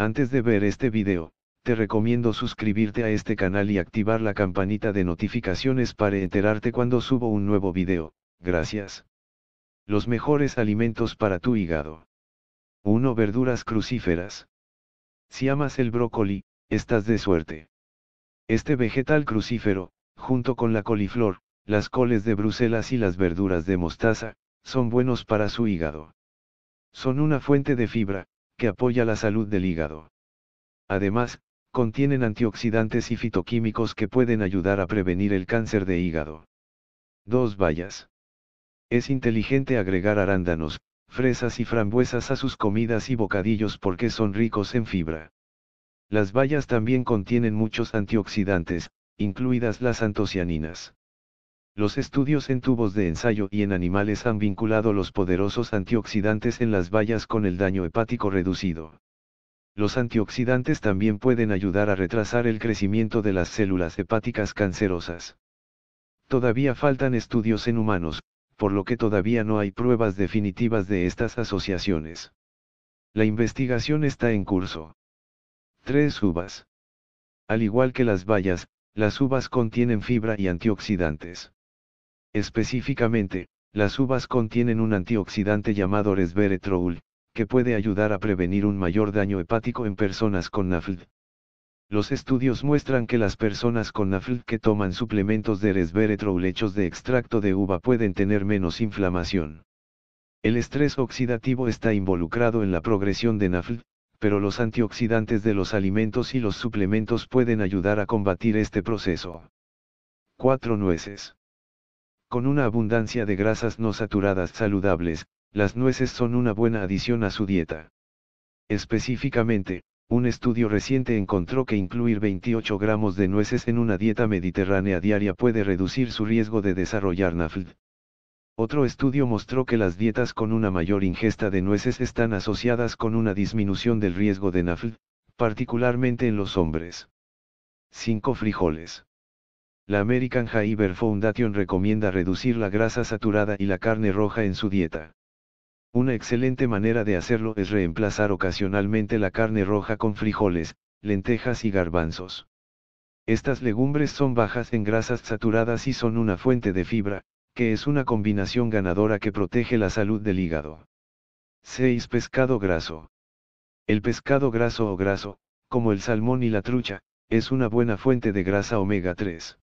Antes de ver este video, te recomiendo suscribirte a este canal y activar la campanita de notificaciones para enterarte cuando subo un nuevo video, gracias. Los mejores alimentos para tu hígado. 1. Verduras crucíferas. Si amas el brócoli, estás de suerte. Este vegetal crucífero, junto con la coliflor, las coles de Bruselas y las verduras de mostaza, son buenos para su hígado. Son una fuente de fibra, que apoya la salud del hígado. Además, contienen antioxidantes y fitoquímicos que pueden ayudar a prevenir el cáncer de hígado. 2. Bayas. Es inteligente agregar arándanos, fresas y frambuesas a sus comidas y bocadillos porque son ricos en fibra. Las bayas también contienen muchos antioxidantes, incluidas las antocianinas. Los estudios en tubos de ensayo y en animales han vinculado los poderosos antioxidantes en las bayas con el daño hepático reducido. Los antioxidantes también pueden ayudar a retrasar el crecimiento de las células hepáticas cancerosas. Todavía faltan estudios en humanos, por lo que todavía no hay pruebas definitivas de estas asociaciones. La investigación está en curso. 3 uvas. Al igual que las bayas, las uvas contienen fibra y antioxidantes. Específicamente, las uvas contienen un antioxidante llamado resveratrol, que puede ayudar a prevenir un mayor daño hepático en personas con NAFLD. Los estudios muestran que las personas con NAFLD que toman suplementos de resveratrol hechos de extracto de uva pueden tener menos inflamación. El estrés oxidativo está involucrado en la progresión de NAFLD, pero los antioxidantes de los alimentos y los suplementos pueden ayudar a combatir este proceso. 4 nueces con una abundancia de grasas no saturadas saludables, las nueces son una buena adición a su dieta. Específicamente, un estudio reciente encontró que incluir 28 gramos de nueces en una dieta mediterránea diaria puede reducir su riesgo de desarrollar NAFLD. Otro estudio mostró que las dietas con una mayor ingesta de nueces están asociadas con una disminución del riesgo de NAFLD, particularmente en los hombres. 5 frijoles la American Hyber Foundation recomienda reducir la grasa saturada y la carne roja en su dieta. Una excelente manera de hacerlo es reemplazar ocasionalmente la carne roja con frijoles, lentejas y garbanzos. Estas legumbres son bajas en grasas saturadas y son una fuente de fibra, que es una combinación ganadora que protege la salud del hígado. 6. Pescado graso. El pescado graso o graso, como el salmón y la trucha, es una buena fuente de grasa omega 3.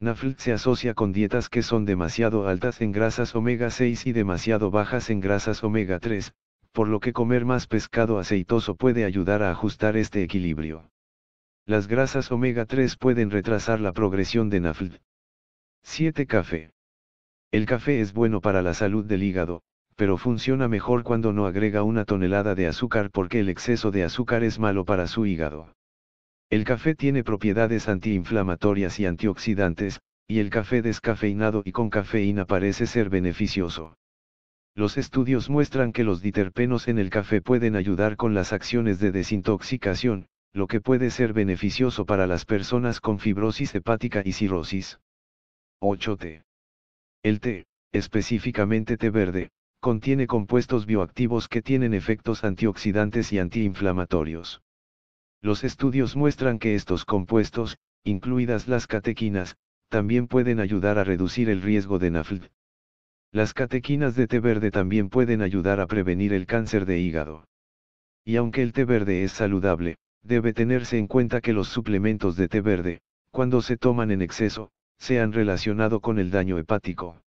Nafl se asocia con dietas que son demasiado altas en grasas omega 6 y demasiado bajas en grasas omega 3, por lo que comer más pescado aceitoso puede ayudar a ajustar este equilibrio. Las grasas omega 3 pueden retrasar la progresión de Nafl. 7. Café. El café es bueno para la salud del hígado, pero funciona mejor cuando no agrega una tonelada de azúcar porque el exceso de azúcar es malo para su hígado. El café tiene propiedades antiinflamatorias y antioxidantes, y el café descafeinado y con cafeína parece ser beneficioso. Los estudios muestran que los diterpenos en el café pueden ayudar con las acciones de desintoxicación, lo que puede ser beneficioso para las personas con fibrosis hepática y cirrosis. 8T. El té, específicamente té verde, contiene compuestos bioactivos que tienen efectos antioxidantes y antiinflamatorios. Los estudios muestran que estos compuestos, incluidas las catequinas, también pueden ayudar a reducir el riesgo de NAFLD. Las catequinas de té verde también pueden ayudar a prevenir el cáncer de hígado. Y aunque el té verde es saludable, debe tenerse en cuenta que los suplementos de té verde, cuando se toman en exceso, se han relacionado con el daño hepático.